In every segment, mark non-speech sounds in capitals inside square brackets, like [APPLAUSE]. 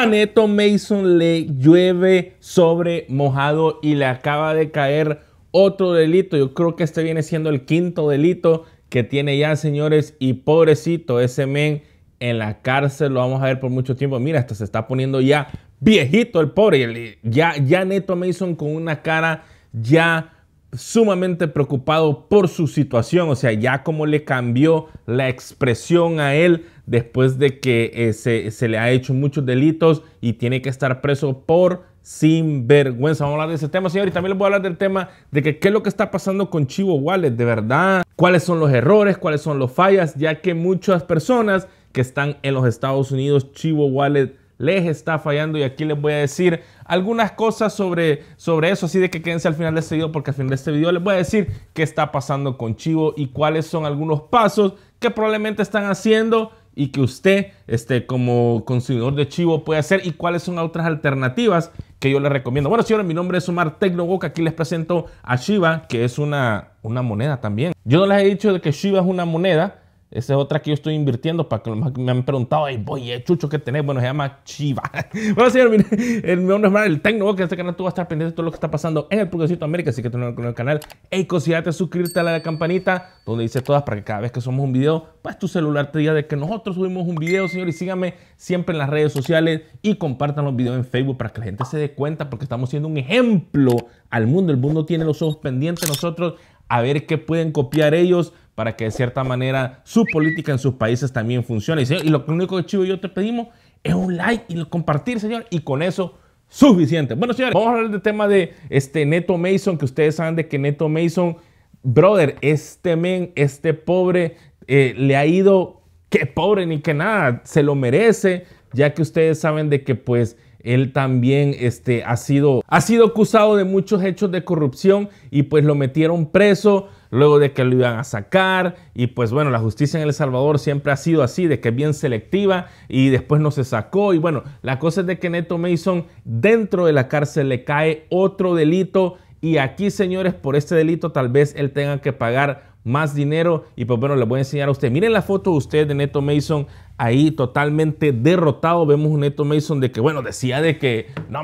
A Neto Mason le llueve sobre mojado y le acaba de caer otro delito. Yo creo que este viene siendo el quinto delito que tiene ya, señores. Y pobrecito, ese men en la cárcel lo vamos a ver por mucho tiempo. Mira, hasta se está poniendo ya viejito el pobre. Ya, ya Neto Mason con una cara ya sumamente preocupado por su situación, o sea, ya como le cambió la expresión a él después de que eh, se, le ha hecho muchos delitos y tiene que estar preso por sinvergüenza. Vamos a hablar de ese tema, señor, y también les voy a hablar del tema de que qué es lo que está pasando con Chivo Wallet, de verdad, cuáles son los errores, cuáles son los fallas, ya que muchas personas que están en los Estados Unidos, Chivo Wallet les está fallando y aquí les voy a decir algunas cosas sobre, sobre eso, así de que quédense al final de este video porque al final de este video les voy a decir qué está pasando con Chivo y cuáles son algunos pasos que probablemente están haciendo y que usted este, como consumidor de Chivo puede hacer y cuáles son otras alternativas que yo les recomiendo. Bueno, señores, mi nombre es Omar que Aquí les presento a Shiba, que es una, una moneda también. Yo no les he dicho de que Shiba es una moneda, esa es otra que yo estoy invirtiendo para que me han preguntado, ay, voy, eh, chucho ¿qué tenés, bueno, se llama Chiva. [LAUGHS] bueno, señor, el, mi nombre es Mar el técnico que en este canal tú vas a estar pendiente de todo lo que está pasando en el Purgacito América, así que tenés con el canal. Ey, considerate suscribirte a la campanita, donde dice todas, para que cada vez que somos un video, pues tu celular te diga de que nosotros subimos un video, señor, y síganme siempre en las redes sociales y compartan los videos en Facebook para que la gente se dé cuenta, porque estamos siendo un ejemplo al mundo. El mundo tiene los ojos pendientes nosotros, a ver qué pueden copiar ellos para que de cierta manera su política en sus países también funcione. Y, lo único que Chivo yo te pedimos es un like y compartir, señor, y con eso suficiente. Bueno, señores, vamos a hablar del tema de este Neto Mason, que ustedes saben de que Neto Mason, brother, este men, este pobre, eh, le ha ido, que pobre ni que nada, se lo merece, ya que ustedes saben de que pues él también este, ha, sido, ha sido acusado de muchos hechos de corrupción y pues lo metieron preso luego de que lo iban a sacar. Y pues bueno, la justicia en El Salvador siempre ha sido así, de que es bien selectiva y después no se sacó. Y bueno, la cosa es de que Neto Mason dentro de la cárcel le cae otro delito. Y aquí, señores, por este delito tal vez él tenga que pagar más dinero. Y pues bueno, les voy a enseñar a usted, Miren la foto de usted de Neto Mason ahí totalmente derrotado. Vemos un Neto Mason de que, bueno, decía de que, no,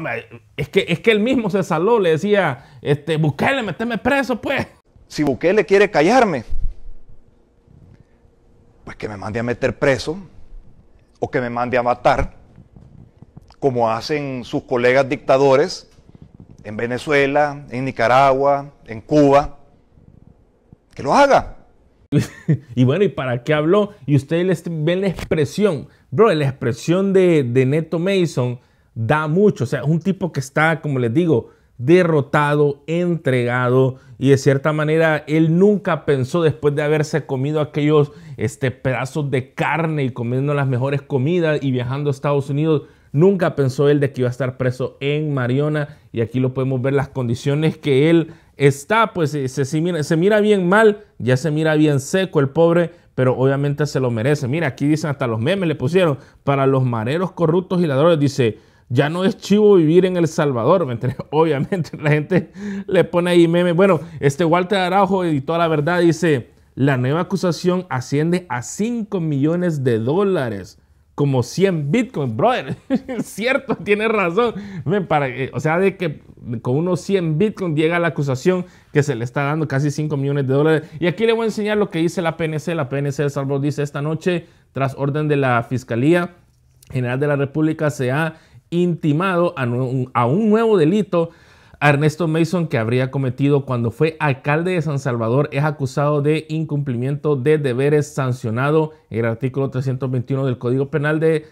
es que, es que él mismo se saló, le decía, este, busquéle, meteme preso, pues si le quiere callarme, pues que me mande a meter preso o que me mande a matar, como hacen sus colegas dictadores en Venezuela, en Nicaragua, en Cuba, que lo haga. [LAUGHS] y bueno, ¿y para qué habló? Y ustedes ven la expresión, bro, la expresión de, de Neto Mason da mucho, o sea, es un tipo que está, como les digo, derrotado, entregado y de cierta manera él nunca pensó después de haberse comido aquellos este, pedazos de carne y comiendo las mejores comidas y viajando a Estados Unidos, nunca pensó él de que iba a estar preso en Mariona y aquí lo podemos ver las condiciones que él está, pues eh, se, mira, se mira bien mal, ya se mira bien seco el pobre, pero obviamente se lo merece. Mira, aquí dicen hasta los memes le pusieron, para los mareros corruptos y ladrones, dice... Ya no es chivo vivir en El Salvador, [LAUGHS] Obviamente la gente le pone ahí meme. Bueno, este Walter Araujo, toda La Verdad, dice, la nueva acusación asciende a 5 millones de dólares, como 100 bitcoins, brother. [LAUGHS] Cierto, tiene razón. para, o sea, de que con unos 100 bitcoins llega la acusación que se le está dando casi 5 millones de dólares. Y aquí le voy a enseñar lo que dice la PNC. La PNC de Salvador dice esta noche, tras orden de la Fiscalía General de la República, se ha intimado a un, nuevo delito Ernesto Mason que habría cometido cuando fue alcalde de San Salvador es acusado de incumplimiento de deberes sancionado en el artículo 321 del Código Penal de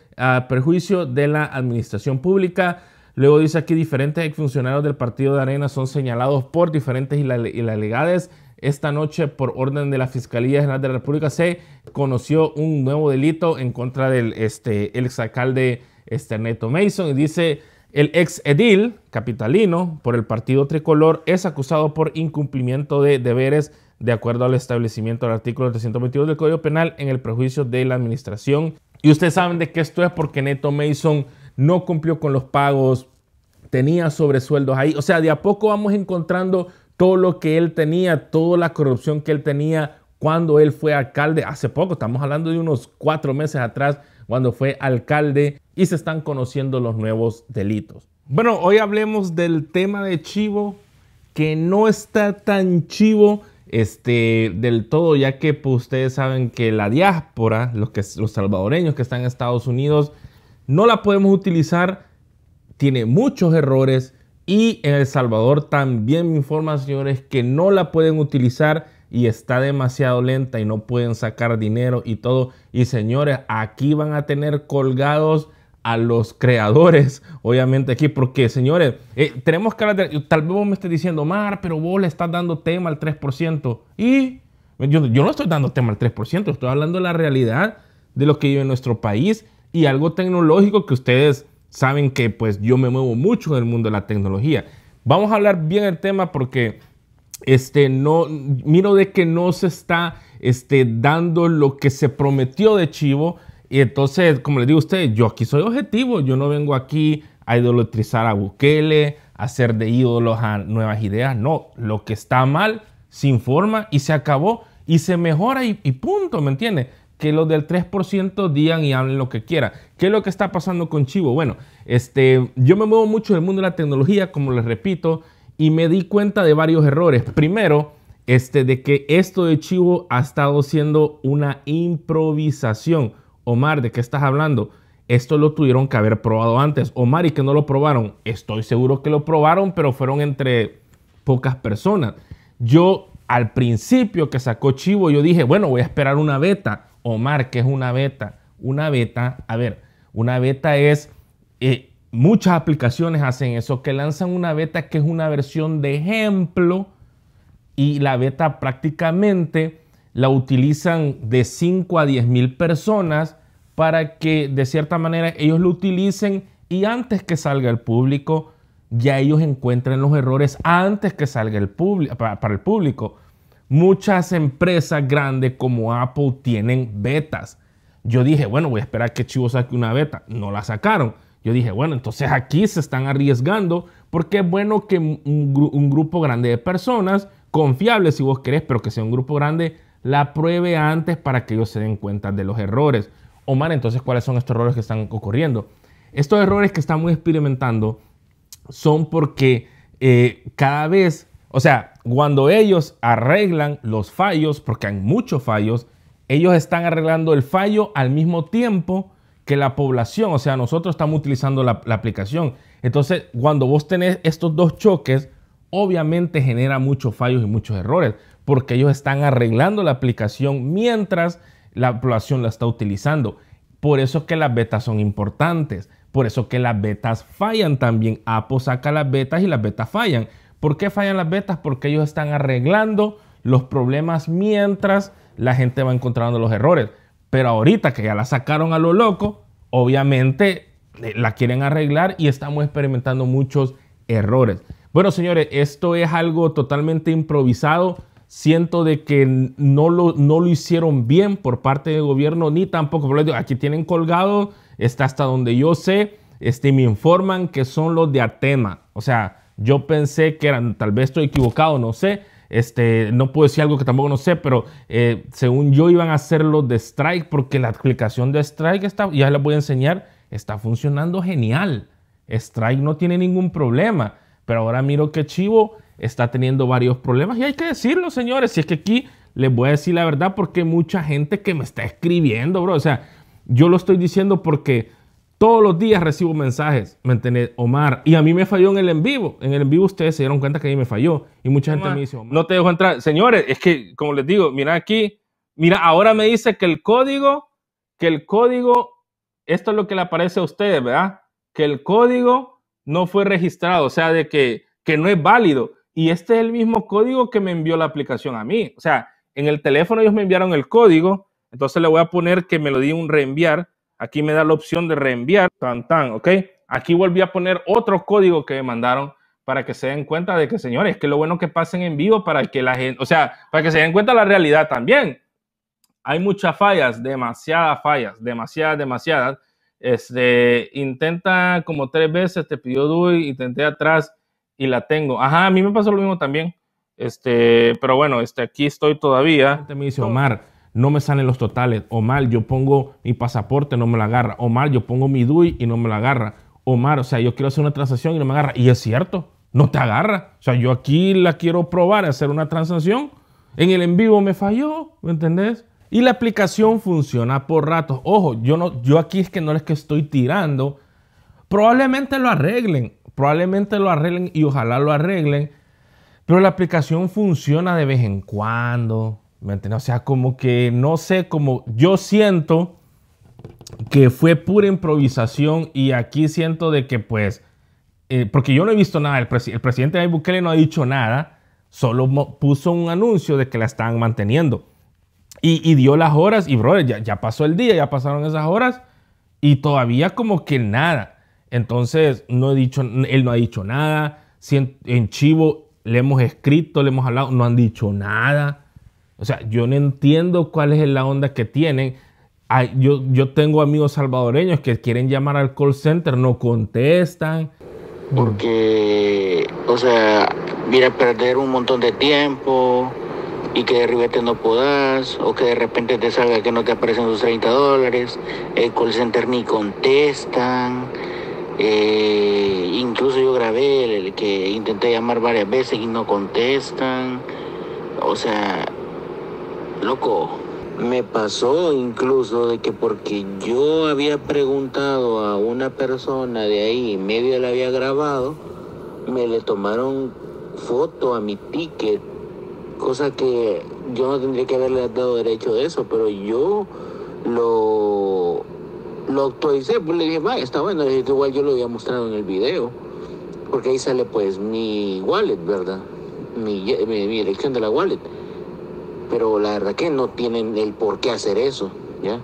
perjuicio de la administración pública. Luego dice aquí diferentes funcionarios del Partido de Arena son señalados por diferentes ilegalidades. Esta noche, por orden de la Fiscalía General de la República, se conoció un nuevo delito en contra del este, exalcalde alcalde este Neto Mason y dice, el ex edil capitalino por el partido tricolor es acusado por incumplimiento de deberes de acuerdo al establecimiento del artículo 322 del Código Penal en el prejuicio de la administración. Y ustedes saben de que esto es porque Neto Mason no cumplió con los pagos, tenía sobresueldos ahí. O sea, de a poco vamos encontrando todo lo que él tenía, toda la corrupción que él tenía cuando él fue alcalde. Hace poco, estamos hablando de unos cuatro meses atrás, cuando fue alcalde y se están conociendo los nuevos delitos. Bueno, hoy hablemos del tema de Chivo, que no está tan chivo este, del todo, ya que pues, ustedes saben que la diáspora, los, que, los salvadoreños que están en Estados Unidos, no la podemos utilizar, tiene muchos errores y en El Salvador también me informan, señores, que no la pueden utilizar y está demasiado lenta y no pueden sacar dinero y todo. Y señores, aquí van a tener colgados a los creadores, obviamente aquí, porque señores, eh, tenemos que hablar tal vez vos me estés diciendo, Mar, pero vos le estás dando tema al 3%. Y yo, no estoy dando tema al 3%, estoy hablando de la realidad de lo que vive en nuestro país y algo tecnológico que ustedes saben que pues yo me muevo mucho en el mundo de la tecnología. Vamos a hablar bien el tema porque este no miro de que no se está este, dando lo que se prometió de Chivo y entonces, como le digo a usted, yo aquí soy objetivo, yo no vengo aquí a idolatrizar a Bukele, a hacer de ídolos a nuevas ideas, no, lo que está mal se informa y se acabó y se mejora y, punto, ¿me entiende? Que los del 3% digan y hablen lo que quieran. ¿Qué es lo que está pasando con Chivo? Bueno, este, yo me muevo mucho en el mundo de la tecnología, como les repito, y me di cuenta de varios errores. Primero, este, de que esto de Chivo ha estado siendo una improvisación. Omar, ¿de qué estás hablando? Esto lo tuvieron que haber probado antes. Omar, ¿y que no lo probaron? Estoy seguro que lo probaron, pero fueron entre pocas personas. Yo al principio que sacó Chivo, yo dije, bueno, voy a esperar una beta. Omar, ¿qué es una beta? Una beta, a ver, una beta es... Eh, muchas aplicaciones hacen eso, que lanzan una beta que es una versión de ejemplo y la beta prácticamente la utilizan de 5 a 10 mil personas para que de cierta manera ellos lo utilicen y antes que salga el público, ya ellos encuentren los errores antes que salga el público, para el público. Muchas empresas grandes como Apple tienen betas. Yo dije, bueno, voy a esperar que Chivo saque una beta. No la sacaron. Yo dije, bueno, entonces aquí se están arriesgando porque es bueno que un, un, grupo grande de personas, confiables si vos querés, pero que sea un grupo grande, la pruebe antes para que ellos se den cuenta de los errores. Omar, entonces, ¿cuáles son estos errores que están ocurriendo? Estos errores que estamos experimentando son porque eh, cada vez, o sea, cuando ellos arreglan los fallos, porque hay muchos fallos, ellos están arreglando el fallo al mismo tiempo que la población, o sea, nosotros estamos utilizando la aplicación. Entonces, cuando vos tenés estos dos choques, obviamente genera muchos fallos y muchos errores porque ellos están arreglando la aplicación mientras la población la está utilizando. Por eso que las betas son importantes, por eso que las betas fallan también. Apple saca las betas y las betas fallan. ¿Por qué fallan las betas? Porque ellos están arreglando los problemas mientras la gente va encontrando los errores. Pero ahorita que ya la sacaron a lo loco, obviamente eh, la quieren arreglar y estamos experimentando muchos errores. Bueno, señores, esto es algo totalmente improvisado siento de que no lo, no lo hicieron bien por parte del gobierno, ni tampoco, por aquí tienen colgado, está hasta donde yo sé, este, me informan que son los de Atema. O sea, yo pensé que eran, tal vez estoy equivocado, no sé. Este, no puedo decir algo que tampoco no sé, pero eh, según yo iban a ser los de Strike, porque la aplicación de Strike está, ya les voy a enseñar, está funcionando genial. Strike no tiene ningún problema, pero ahora miro que Chivo está teniendo varios problemas. Y hay que decirlo, señores, si es que aquí les voy a decir la verdad porque mucha gente que me está escribiendo, bro. O sea, yo lo estoy diciendo porque todos los días recibo mensajes, ¿me Omar, y a mí me falló en el en vivo. En el en vivo ustedes se dieron cuenta que a mí me falló. Y mucha gente me dice, Omar, no te dejo entrar. Señores, es que, como les digo, mira aquí, mira, ahora me dice que el código, que el código, esto es lo que le aparece a ustedes, ¿verdad? Que el código no fue registrado, o sea, de que, que no es válido y este es el mismo código que me envió la aplicación a mí. O sea, en el teléfono ellos me enviaron el código, entonces le voy a poner que me lo di un reenviar. Aquí me da la opción de reenviar, tan, tan, ¿ok? Aquí volví a poner otro código que me mandaron para que se den cuenta de que, señores, que lo bueno que pasen en vivo para que la gente, o sea, para que se den cuenta la realidad también. Hay muchas fallas, demasiadas fallas, demasiadas, demasiadas. Este, intenta como tres veces, te pidió DUI, intenté atrás, y la tengo. Ajá, a mí me pasó lo mismo también. Este, pero bueno, este, aquí estoy todavía. dice Omar, no me salen los totales. Omar, yo pongo mi pasaporte, no me la agarra. Omar, yo pongo mi DUI y no me la agarra. Omar, o sea, yo quiero hacer una transacción y no me agarra. Y es cierto, no te agarra. O sea, yo aquí la quiero probar, hacer una transacción. En el en vivo me falló, ¿me entendés? Y la aplicación funciona por ratos. Ojo, yo, no, yo aquí es que no es que estoy tirando. Probablemente lo arreglen. Probablemente lo arreglen y ojalá lo arreglen. Pero la aplicación funciona de vez en cuando. O sea, como que no sé, como yo siento que fue pura improvisación y aquí siento de que pues, eh, porque yo no he visto nada, el, presidente de Bukele no ha dicho nada, solo puso un anuncio de que la estaban manteniendo. Y, dio las horas y, brother, ya pasó el día, ya pasaron esas horas y todavía como que nada. Entonces, no he dicho, él no ha dicho nada. en, Chivo le hemos escrito, le hemos hablado, no han dicho nada. O sea, yo no entiendo cuál es la onda que tienen. yo, yo tengo amigos salvadoreños que quieren llamar al call center, no contestan. Porque, o sea, mira, perder un montón de tiempo y que de repente no podás, o que de repente te salga que no te aparecen sus 30 dólares, el call center ni contestan. Eh, incluso yo grabé el que intenté llamar varias veces y no contestan. O sea, loco. Me pasó incluso de que porque yo había preguntado a una persona de ahí, medio la había grabado, me le tomaron foto a mi ticket, cosa que yo no tendría que haberle dado derecho a eso, pero yo lo lo actualicé, pues le dije, va, está bueno, igual yo lo había mostrado en el video, porque ahí sale pues mi wallet, ¿verdad? Mi, dirección de la wallet. Pero la verdad que no tienen el por qué hacer eso, ¿ya?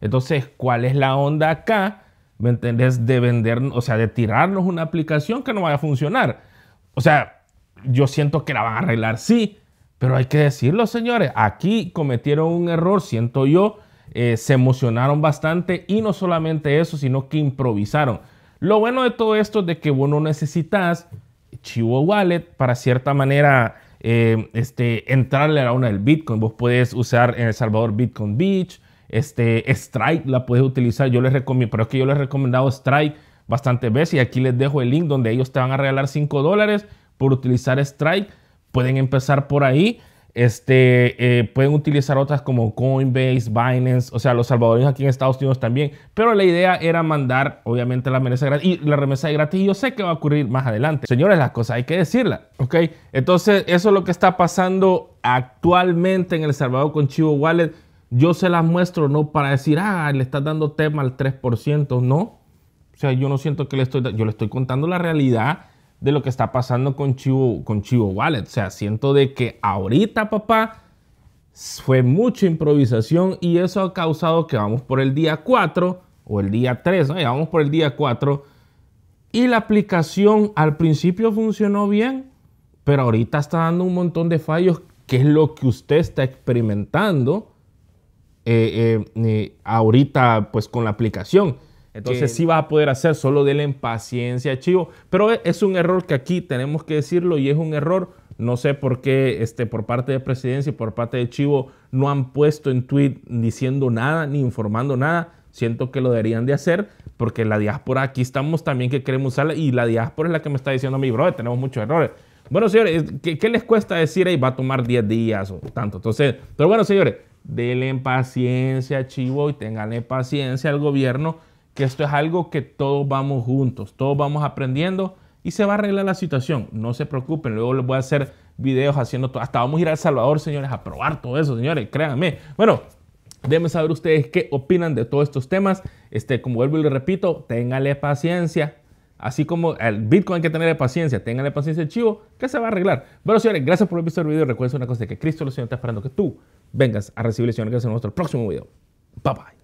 Entonces, ¿cuál es la onda acá? ¿Me entendés? De vender, o sea, de tirarnos una aplicación que no vaya a funcionar. O sea, yo siento que la van a arreglar, sí, pero hay que decirlo, señores. Aquí cometieron un error, siento yo, eh, se emocionaron bastante y no solamente eso, sino que improvisaron. Lo bueno de todo esto es de que vos no necesitas Chivo Wallet para cierta manera eh, este, entrarle a la una del Bitcoin. Vos puedes usar en El Salvador Bitcoin Beach, este, Strike la puedes utilizar. Yo les recomiendo, pero es que yo les he recomendado Strike bastantes veces y aquí les dejo el link donde ellos te van a regalar 5 dólares por utilizar Strike. Pueden empezar por ahí. Este, eh, pueden utilizar otras como Coinbase, Binance, o sea, los salvadoreños aquí en Estados Unidos también. Pero la idea era mandar, obviamente, la remesa gratis. Y la remesa gratis, y yo sé que va a ocurrir más adelante. Señores, las cosas hay que decirla ¿ok? Entonces, eso es lo que está pasando actualmente en El Salvador con Chivo Wallet. Yo se las muestro, no para decir, ah, le estás dando tema al 3%, no. O sea, yo no siento que le estoy, yo le estoy contando la realidad de lo que está pasando con Chivo, con Chivo Wallet. O sea, siento de que ahorita, papá, fue mucha improvisación y eso ha causado que vamos por el día 4 o el día 3, ¿no? ya vamos por el día 4 y la aplicación al principio funcionó bien, pero ahorita está dando un montón de fallos, que es lo que usted está experimentando eh, eh, eh, ahorita pues con la aplicación. Entonces sí vas a poder hacer, solo denle en paciencia, chivo. Pero es un error que aquí tenemos que decirlo y es un error. No sé por qué este, por parte de Presidencia y por parte de Chivo no han puesto en tweet diciendo nada ni informando nada. Siento que lo deberían de hacer porque la diáspora, aquí estamos también que queremos usarla y la diáspora es la que me está diciendo a mí, bro, tenemos muchos errores. Bueno, señores, ¿qué, les cuesta decir ahí va a tomar 10 días o tanto? Entonces, pero bueno, señores, denle paciencia, chivo, y tenganle paciencia al gobierno que esto es algo que todos vamos juntos, todos vamos aprendiendo y se va a arreglar la situación. No se preocupen, luego les voy a hacer videos haciendo todo. Hasta vamos a ir a El Salvador, señores, a probar todo eso, señores, créanme. Bueno, Déjenme saber ustedes qué opinan de todos estos temas. Este, como vuelvo y les repito, ténganle paciencia. Así como el Bitcoin hay que tener paciencia, ténganle paciencia chivo, que se va a arreglar. Bueno, señores, gracias por haber visto el video. Recuerden una cosa, que Cristo lo Señor está esperando que tú vengas a recibir, Señor, gracias en nuestro próximo video. Bye bye.